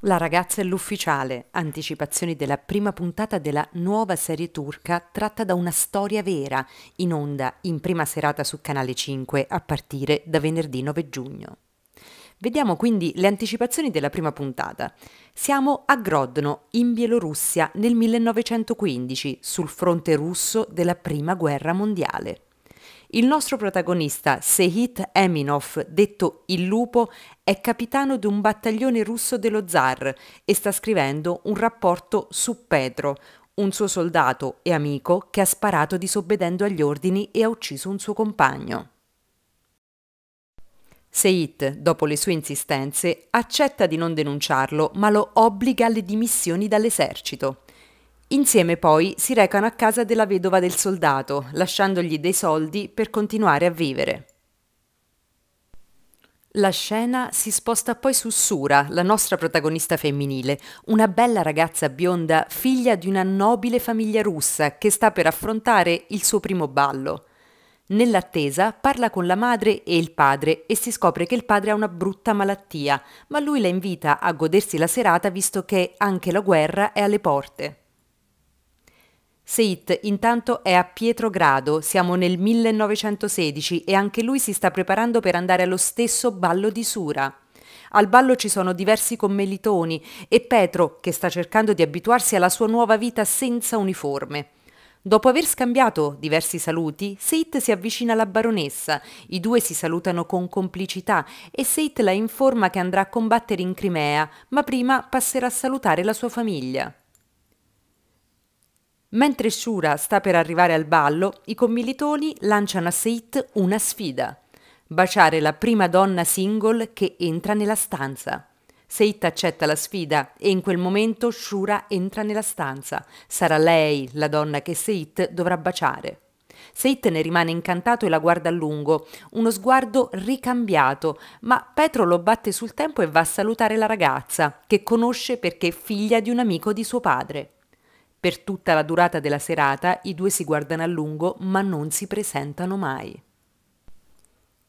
La ragazza è l'ufficiale, anticipazioni della prima puntata della nuova serie turca tratta da una storia vera, in onda in prima serata su Canale 5 a partire da venerdì 9 giugno. Vediamo quindi le anticipazioni della prima puntata. Siamo a Grodno, in Bielorussia, nel 1915, sul fronte russo della Prima Guerra Mondiale. Il nostro protagonista, Sehit Eminov, detto il lupo, è capitano di un battaglione russo dello zar e sta scrivendo un rapporto su Petro, un suo soldato e amico che ha sparato disobbedendo agli ordini e ha ucciso un suo compagno. Seit, dopo le sue insistenze, accetta di non denunciarlo, ma lo obbliga alle dimissioni dall'esercito. Insieme poi si recano a casa della vedova del soldato, lasciandogli dei soldi per continuare a vivere. La scena si sposta poi su Sura, la nostra protagonista femminile, una bella ragazza bionda, figlia di una nobile famiglia russa che sta per affrontare il suo primo ballo. Nell'attesa parla con la madre e il padre e si scopre che il padre ha una brutta malattia, ma lui la invita a godersi la serata visto che anche la guerra è alle porte. Seit intanto è a Pietrogrado, siamo nel 1916 e anche lui si sta preparando per andare allo stesso ballo di Sura. Al ballo ci sono diversi commelitoni e Petro che sta cercando di abituarsi alla sua nuova vita senza uniforme. Dopo aver scambiato diversi saluti, Seit si avvicina alla baronessa, i due si salutano con complicità e Seit la informa che andrà a combattere in Crimea, ma prima passerà a salutare la sua famiglia. Mentre Shura sta per arrivare al ballo, i commilitoni lanciano a Seit una sfida. Baciare la prima donna single che entra nella stanza. Seit accetta la sfida e in quel momento Shura entra nella stanza. Sarà lei la donna che Seit dovrà baciare. Seit ne rimane incantato e la guarda a lungo, uno sguardo ricambiato, ma Petro lo batte sul tempo e va a salutare la ragazza, che conosce perché è figlia di un amico di suo padre. Per tutta la durata della serata i due si guardano a lungo ma non si presentano mai.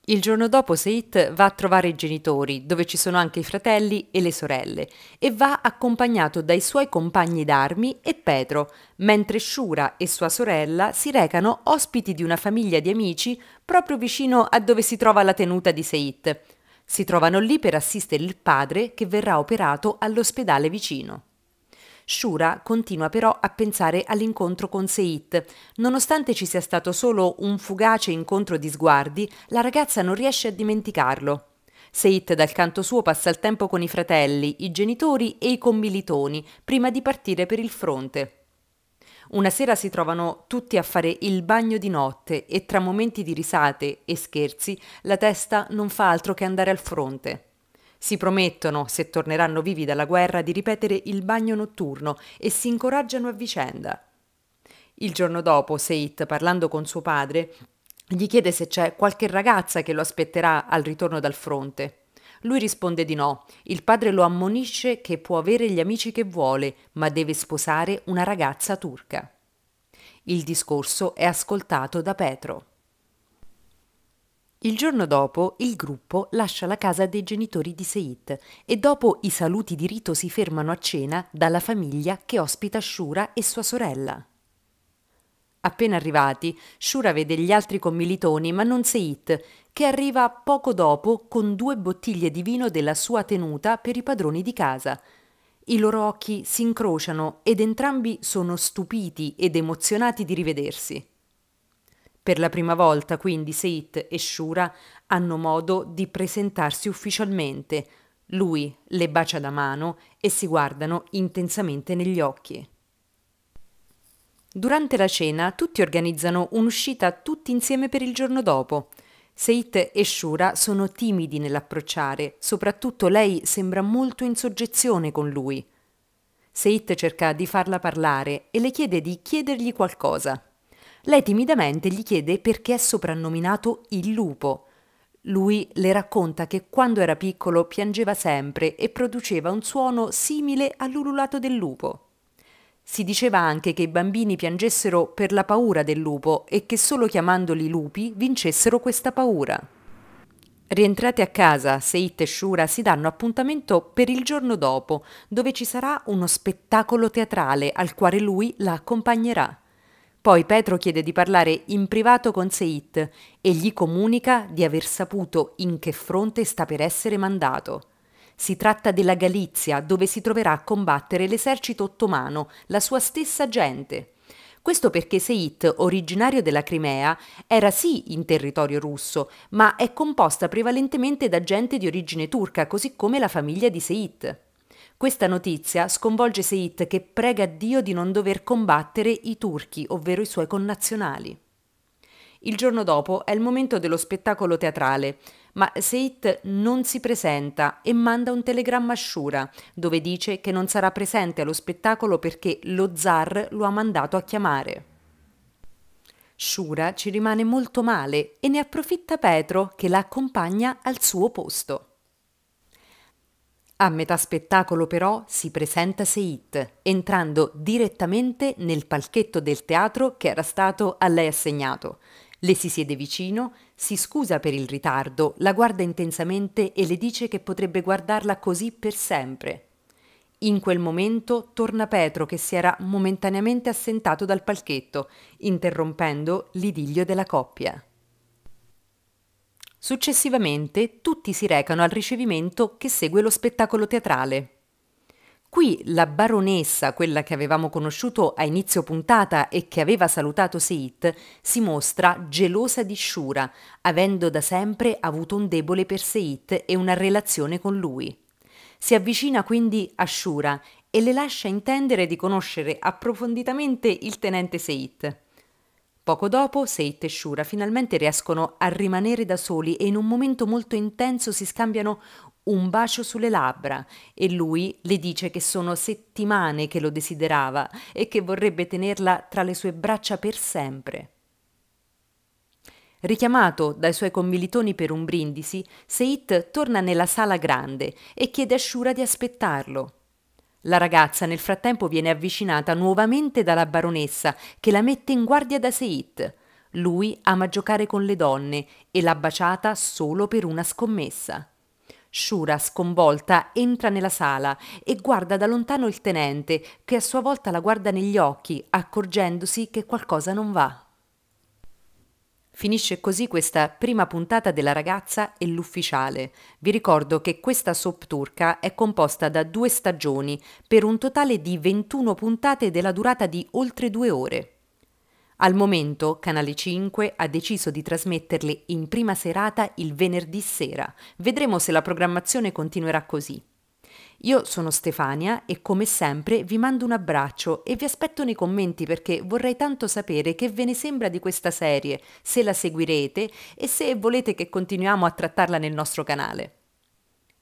Il giorno dopo Seit va a trovare i genitori, dove ci sono anche i fratelli e le sorelle, e va accompagnato dai suoi compagni d'armi e Petro, mentre Shura e sua sorella si recano ospiti di una famiglia di amici proprio vicino a dove si trova la tenuta di Seit. Si trovano lì per assistere il padre che verrà operato all'ospedale vicino. Shura continua però a pensare all'incontro con Seit. Nonostante ci sia stato solo un fugace incontro di sguardi, la ragazza non riesce a dimenticarlo. Seit dal canto suo passa il tempo con i fratelli, i genitori e i commilitoni prima di partire per il fronte. Una sera si trovano tutti a fare il bagno di notte e tra momenti di risate e scherzi la testa non fa altro che andare al fronte. Si promettono, se torneranno vivi dalla guerra, di ripetere il bagno notturno e si incoraggiano a vicenda. Il giorno dopo, Seit, parlando con suo padre, gli chiede se c'è qualche ragazza che lo aspetterà al ritorno dal fronte. Lui risponde di no. Il padre lo ammonisce che può avere gli amici che vuole, ma deve sposare una ragazza turca. Il discorso è ascoltato da Petro. Il giorno dopo il gruppo lascia la casa dei genitori di Seit e dopo i saluti di rito si fermano a cena dalla famiglia che ospita Shura e sua sorella. Appena arrivati, Shura vede gli altri commilitoni ma non Seit, che arriva poco dopo con due bottiglie di vino della sua tenuta per i padroni di casa. I loro occhi si incrociano ed entrambi sono stupiti ed emozionati di rivedersi. Per la prima volta quindi Seit e Shura hanno modo di presentarsi ufficialmente. Lui le bacia da mano e si guardano intensamente negli occhi. Durante la cena tutti organizzano un'uscita tutti insieme per il giorno dopo. Seit e Shura sono timidi nell'approcciare, soprattutto lei sembra molto in soggezione con lui. Seit cerca di farla parlare e le chiede di chiedergli qualcosa. Lei timidamente gli chiede perché è soprannominato il lupo. Lui le racconta che quando era piccolo piangeva sempre e produceva un suono simile all'ululato del lupo. Si diceva anche che i bambini piangessero per la paura del lupo e che solo chiamandoli lupi vincessero questa paura. Rientrate a casa, Seit e Shura si danno appuntamento per il giorno dopo, dove ci sarà uno spettacolo teatrale al quale lui la accompagnerà. Poi Petro chiede di parlare in privato con Seit e gli comunica di aver saputo in che fronte sta per essere mandato. Si tratta della Galizia, dove si troverà a combattere l'esercito ottomano, la sua stessa gente. Questo perché Seit, originario della Crimea, era sì in territorio russo, ma è composta prevalentemente da gente di origine turca, così come la famiglia di Seit. Questa notizia sconvolge Seit che prega Dio di non dover combattere i turchi, ovvero i suoi connazionali. Il giorno dopo è il momento dello spettacolo teatrale, ma Seit non si presenta e manda un telegramma a Shura, dove dice che non sarà presente allo spettacolo perché lo zar lo ha mandato a chiamare. Shura ci rimane molto male e ne approfitta Petro che la accompagna al suo posto. A metà spettacolo però si presenta Seit, entrando direttamente nel palchetto del teatro che era stato a lei assegnato. Le si siede vicino, si scusa per il ritardo, la guarda intensamente e le dice che potrebbe guardarla così per sempre. In quel momento torna Petro che si era momentaneamente assentato dal palchetto, interrompendo l'idillio della coppia. Successivamente tutti si recano al ricevimento che segue lo spettacolo teatrale. Qui la baronessa, quella che avevamo conosciuto a inizio puntata e che aveva salutato Seit, si mostra gelosa di Shura, avendo da sempre avuto un debole per Seit e una relazione con lui. Si avvicina quindi a Shura e le lascia intendere di conoscere approfonditamente il tenente Seit. Poco dopo, Seit e Shura finalmente riescono a rimanere da soli e in un momento molto intenso si scambiano un bacio sulle labbra e lui le dice che sono settimane che lo desiderava e che vorrebbe tenerla tra le sue braccia per sempre. Richiamato dai suoi commilitoni per un brindisi, Seit torna nella sala grande e chiede a Shura di aspettarlo. La ragazza nel frattempo viene avvicinata nuovamente dalla baronessa che la mette in guardia da Seit. Lui ama giocare con le donne e l'ha baciata solo per una scommessa. Shura, sconvolta, entra nella sala e guarda da lontano il tenente, che a sua volta la guarda negli occhi, accorgendosi che qualcosa non va. Finisce così questa prima puntata della ragazza e l'ufficiale. Vi ricordo che questa soap turca è composta da due stagioni per un totale di 21 puntate della durata di oltre due ore. Al momento Canale 5 ha deciso di trasmetterle in prima serata il venerdì sera. Vedremo se la programmazione continuerà così. Io sono Stefania e come sempre vi mando un abbraccio e vi aspetto nei commenti perché vorrei tanto sapere che ve ne sembra di questa serie, se la seguirete e se volete che continuiamo a trattarla nel nostro canale.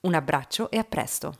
Un abbraccio e a presto!